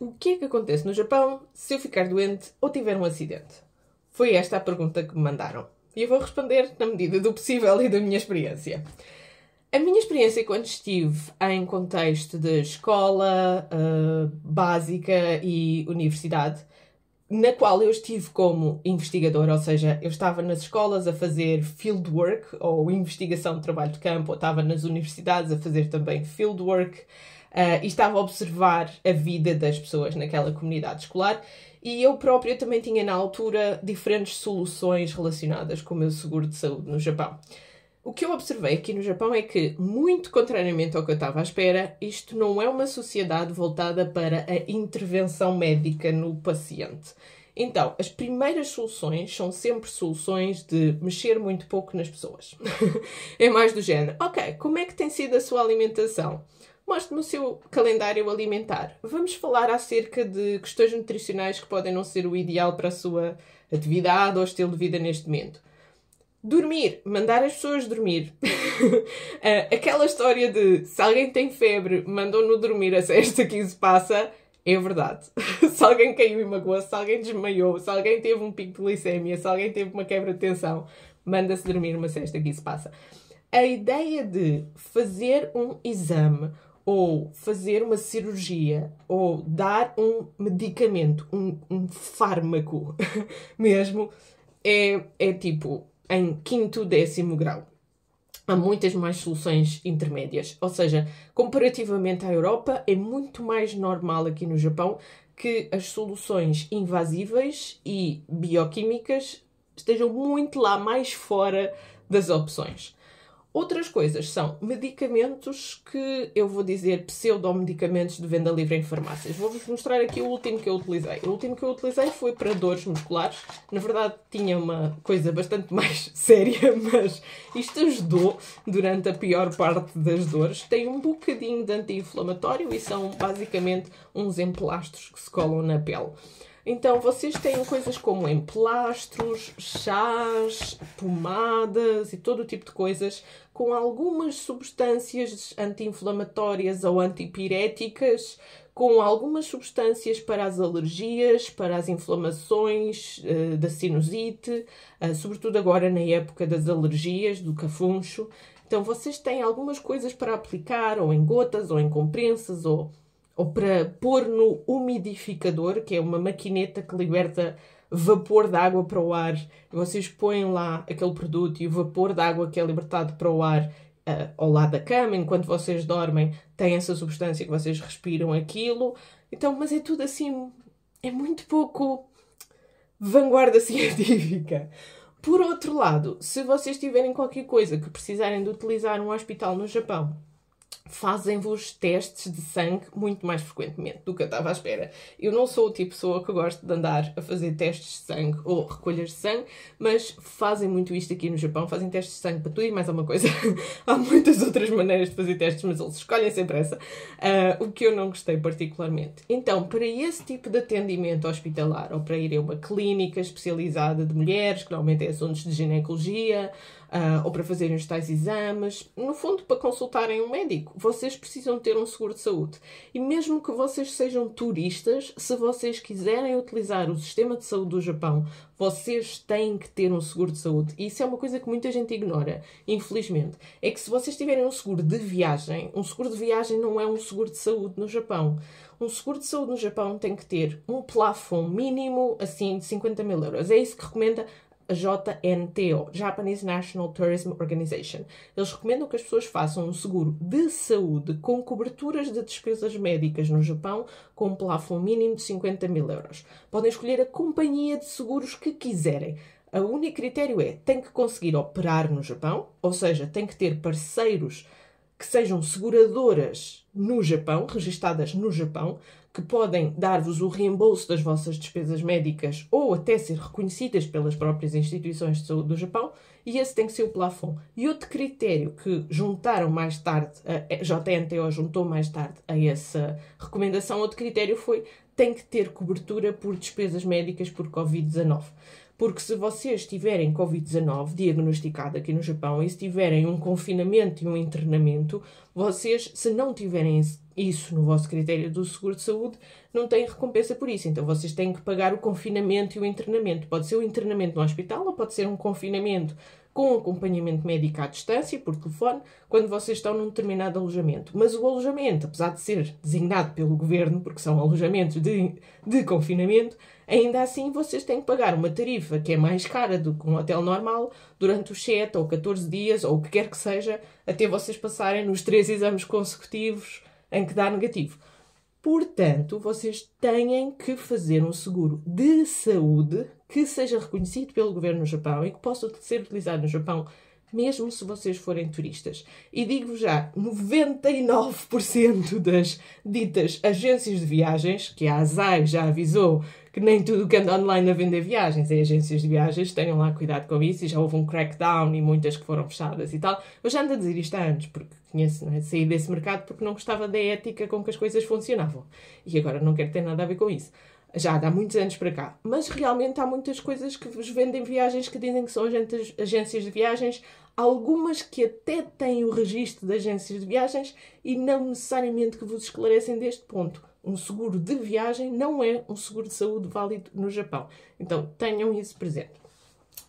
O que é que acontece no Japão se eu ficar doente ou tiver um acidente? Foi esta a pergunta que me mandaram. E eu vou responder na medida do possível e da minha experiência. A minha experiência quando estive em contexto de escola uh, básica e universidade, na qual eu estive como investigadora, ou seja, eu estava nas escolas a fazer fieldwork ou investigação de trabalho de campo, ou estava nas universidades a fazer também fieldwork uh, e estava a observar a vida das pessoas naquela comunidade escolar. E eu própria também tinha na altura diferentes soluções relacionadas com o meu seguro de saúde no Japão. O que eu observei aqui no Japão é que, muito contrariamente ao que eu estava à espera, isto não é uma sociedade voltada para a intervenção médica no paciente. Então, as primeiras soluções são sempre soluções de mexer muito pouco nas pessoas. é mais do género: ok, como é que tem sido a sua alimentação? Mostre-me o seu calendário alimentar. Vamos falar acerca de questões nutricionais que podem não ser o ideal para a sua atividade ou estilo de vida neste momento. Dormir, mandar as pessoas dormir. Eh, aquela história de se alguém tem febre, mandam-no dormir a sexta que isso passa, é verdade. se alguém caiu e magoou, se alguém desmaiou, se alguém teve um pico de glicemia, se alguém teve uma quebra de tensão, manda-se dormir uma sexta que isso passa. A ideia de fazer um exame ou fazer uma cirurgia, ou dar um medicamento, um, um fármaco mesmo, é, é tipo em quinto, décimo grau. Há muitas mais soluções intermédias. Ou seja, comparativamente à Europa, é muito mais normal aqui no Japão que as soluções invasivas e bioquímicas estejam muito lá mais fora das opções. Outras coisas são medicamentos que eu vou dizer pseudomedicamentos de venda livre em farmácias. Vou-vos mostrar aqui o último que eu utilizei. O último que eu utilizei foi para dores musculares. Na verdade, tinha uma coisa bastante mais séria, mas isto ajudou durante a pior parte das dores. Tem um bocadinho de anti-inflamatório e são basicamente uns emplastros que se colam na pele. Então, vocês têm coisas como emplastros, chás, pomadas e todo o tipo de coisas com algumas substâncias anti-inflamatórias ou antipiréticas, com algumas substâncias para as alergias, para as inflamações uh, da sinusite, uh, sobretudo agora na época das alergias, do cafuncho. Então, vocês têm algumas coisas para aplicar, ou em gotas, ou em comprensas, ou ou para pôr no umidificador, que é uma maquineta que liberta vapor de água para o ar. Vocês põem lá aquele produto e o vapor de água que é libertado para o ar uh, ao lado da cama, enquanto vocês dormem, tem essa substância que vocês respiram aquilo. Então, mas é tudo assim, é muito pouco vanguarda científica. Por outro lado, se vocês tiverem qualquer coisa que precisarem de utilizar um hospital no Japão, fazem-vos testes de sangue muito mais frequentemente do que eu estava à espera. Eu não sou o tipo de pessoa que gosto de andar a fazer testes de sangue ou recolhas de sangue, mas fazem muito isto aqui no Japão, fazem testes de sangue para tudo e mais alguma coisa. Há muitas outras maneiras de fazer testes, mas eles escolhem sempre essa, uh, o que eu não gostei particularmente. Então, para esse tipo de atendimento hospitalar, ou para ir a uma clínica especializada de mulheres, que normalmente é assuntos de ginecologia, uh, ou para fazerem os tais exames, no fundo, para consultarem um médico. Vocês precisam ter um seguro de saúde. E mesmo que vocês sejam turistas, se vocês quiserem utilizar o sistema de saúde do Japão, vocês têm que ter um seguro de saúde. E isso é uma coisa que muita gente ignora, infelizmente. É que se vocês tiverem um seguro de viagem, um seguro de viagem não é um seguro de saúde no Japão. Um seguro de saúde no Japão tem que ter um plafond mínimo, assim, de 50 mil euros. É isso que recomenda a JNTO, Japanese National Tourism Organization. Eles recomendam que as pessoas façam um seguro de saúde com coberturas de despesas médicas no Japão com um plafond mínimo de 50 mil euros. Podem escolher a companhia de seguros que quiserem. O único critério é tem que conseguir operar no Japão, ou seja, tem que ter parceiros que sejam seguradoras no Japão, registadas no Japão, que podem dar-vos o reembolso das vossas despesas médicas ou até ser reconhecidas pelas próprias instituições de saúde do Japão, e esse tem que ser o plafond. E outro critério que juntaram mais tarde, a JNTO juntou mais tarde a essa recomendação, outro critério foi tem que ter cobertura por despesas médicas por Covid-19. Porque se vocês tiverem Covid-19 diagnosticado aqui no Japão e se tiverem um confinamento e um internamento, vocês, se não tiverem isso no vosso critério do seguro de saúde, não têm recompensa por isso. Então vocês têm que pagar o confinamento e o internamento. Pode ser o um internamento no hospital ou pode ser um confinamento com acompanhamento médico à distância, por telefone, quando vocês estão num determinado alojamento. Mas o alojamento, apesar de ser designado pelo governo, porque são alojamentos de, de confinamento, ainda assim vocês têm que pagar uma tarifa que é mais cara do que um hotel normal durante os 7 ou 14 dias, ou o que quer que seja, até vocês passarem nos três exames consecutivos em que dá negativo. Portanto, vocês têm que fazer um seguro de saúde que seja reconhecido pelo governo no Japão e que possa ser utilizado no Japão mesmo se vocês forem turistas. E digo-vos já, 99% das ditas agências de viagens, que a ASAI já avisou que nem tudo que anda online a vender viagens é agências de viagens, tenham lá cuidado com isso, e já houve um crackdown e muitas que foram fechadas e tal. Eu já ando a dizer isto há anos, porque conheço, é? saí desse mercado porque não gostava da ética com que as coisas funcionavam. E agora não quero ter nada a ver com isso já há muitos anos para cá. Mas realmente há muitas coisas que vos vendem viagens que dizem que são agências de viagens, algumas que até têm o registro de agências de viagens e não necessariamente que vos esclarecem deste ponto. Um seguro de viagem não é um seguro de saúde válido no Japão. Então tenham isso presente.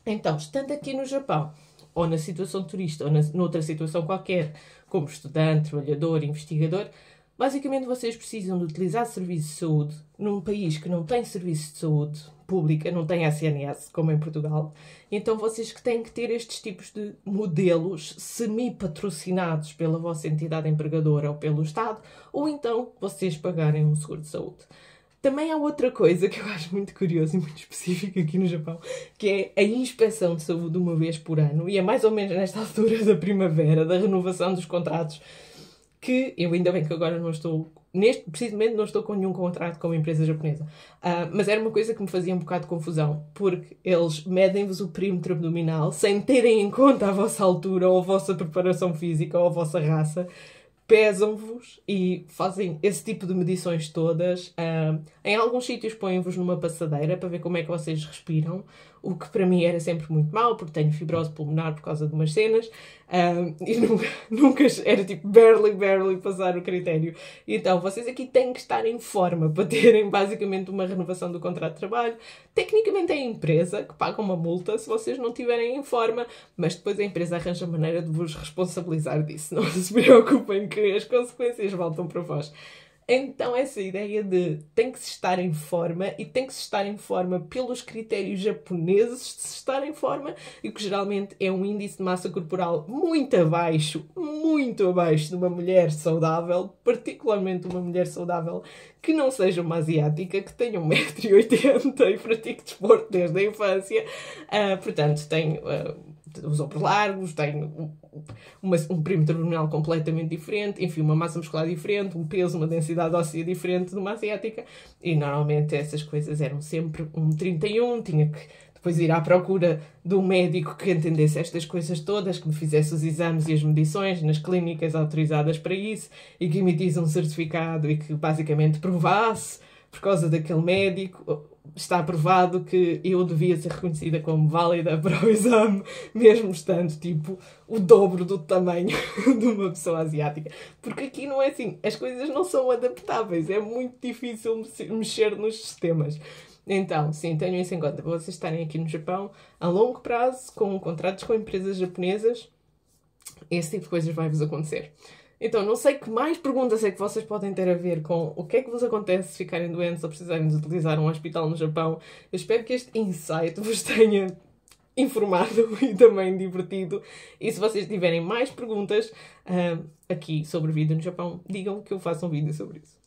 Então, estando aqui no Japão, ou na situação turista, ou na, noutra situação qualquer, como estudante, trabalhador, investigador, Basicamente, vocês precisam de utilizar serviço de saúde num país que não tem serviço de saúde pública, não tem SNS, como em Portugal. Então, vocês que têm que ter estes tipos de modelos semi-patrocinados pela vossa entidade empregadora ou pelo Estado, ou então vocês pagarem um seguro de saúde. Também há outra coisa que eu acho muito curiosa e muito específica aqui no Japão, que é a inspeção de saúde uma vez por ano, e é mais ou menos nesta altura da primavera, da renovação dos contratos que eu ainda bem que agora não estou, neste precisamente não estou com nenhum contrato com uma empresa japonesa, uh, mas era uma coisa que me fazia um bocado de confusão, porque eles medem-vos o perímetro abdominal sem terem em conta a vossa altura ou a vossa preparação física ou a vossa raça, pesam-vos e fazem esse tipo de medições todas. Uh, em alguns sítios põem-vos numa passadeira para ver como é que vocês respiram o que para mim era sempre muito mal, porque tenho fibrose pulmonar por causa de umas cenas um, e nunca, nunca era tipo barely, barely passar o critério. Então, vocês aqui têm que estar em forma para terem basicamente uma renovação do contrato de trabalho. Tecnicamente é a empresa que paga uma multa se vocês não estiverem em forma, mas depois a empresa arranja maneira de vos responsabilizar disso. Não se preocupem que as consequências voltam para vós. Então, essa ideia de tem que se estar em forma e tem que se estar em forma pelos critérios japoneses de se estar em forma, e que geralmente é um índice de massa corporal muito abaixo, muito abaixo de uma mulher saudável, particularmente uma mulher saudável que não seja uma asiática, que tenha 1,80m e pratique desporto desde a infância. Uh, portanto, tem. Uh, os ombros largos, tem um um perímetro abdominal completamente diferente, enfim, uma massa muscular diferente, um peso, uma densidade óssea diferente de uma asiática, e normalmente essas coisas eram sempre um 31, tinha que depois ir à procura de um médico que entendesse estas coisas todas, que me fizesse os exames e as medições nas clínicas autorizadas para isso, e que emitisse um certificado e que basicamente provasse por causa daquele médico, está provado que eu devia ser reconhecida como válida para o exame, mesmo estando tipo o dobro do tamanho de uma pessoa asiática. Porque aqui não é assim, as coisas não são adaptáveis, é muito difícil mexer nos sistemas. Então, sim, tenham isso em conta. Vocês estarem aqui no Japão a longo prazo, com contratos com empresas japonesas, esse tipo de coisas vai-vos acontecer. Então, não sei que mais perguntas é que vocês podem ter a ver com o que é que vos acontece se ficarem doentes ou precisarem de utilizar um hospital no Japão. Eu espero que este insight vos tenha informado e também divertido. E se vocês tiverem mais perguntas uh, aqui sobre vida no Japão, digam que eu faça um vídeo sobre isso.